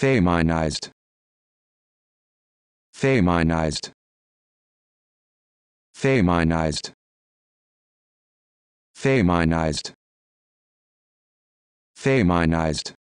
Feminized. Feminized. Feminized. Feminized. Feminized.